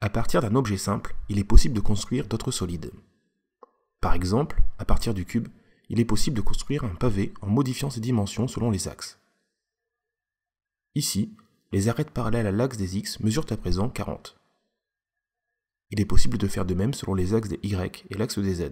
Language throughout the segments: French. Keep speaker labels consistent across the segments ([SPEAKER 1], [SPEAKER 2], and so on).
[SPEAKER 1] À partir d'un objet simple, il est possible de construire d'autres solides. Par exemple, à partir du cube, il est possible de construire un pavé en modifiant ses dimensions selon les axes. Ici, les arêtes parallèles à l'axe des X mesurent
[SPEAKER 2] à présent 40. Il est possible de faire de même selon les axes des Y et l'axe des Z.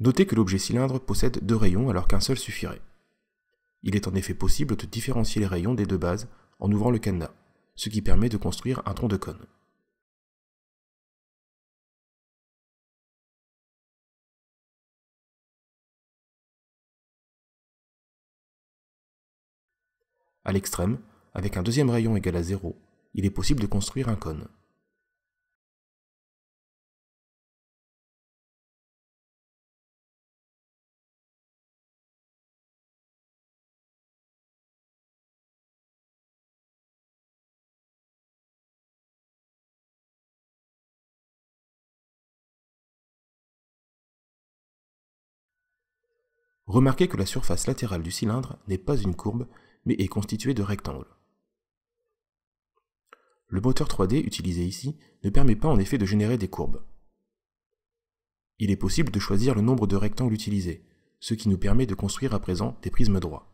[SPEAKER 2] Notez que l'objet cylindre possède deux rayons alors qu'un seul suffirait.
[SPEAKER 1] Il est en effet possible de différencier les rayons des deux bases en ouvrant le cadenas,
[SPEAKER 2] ce qui permet de construire un tronc de cône. À l'extrême, avec un deuxième rayon égal à 0, il est possible de construire un cône. remarquez que la surface
[SPEAKER 1] latérale du cylindre n'est pas une courbe, mais est constituée de rectangles. Le moteur 3D utilisé ici ne permet pas en effet de générer des courbes. Il est possible de choisir le nombre de rectangles utilisés, ce qui nous permet de construire à présent
[SPEAKER 2] des prismes droits.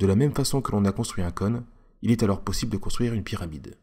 [SPEAKER 2] De la même façon que l'on a construit un cône, il est alors possible de construire une pyramide.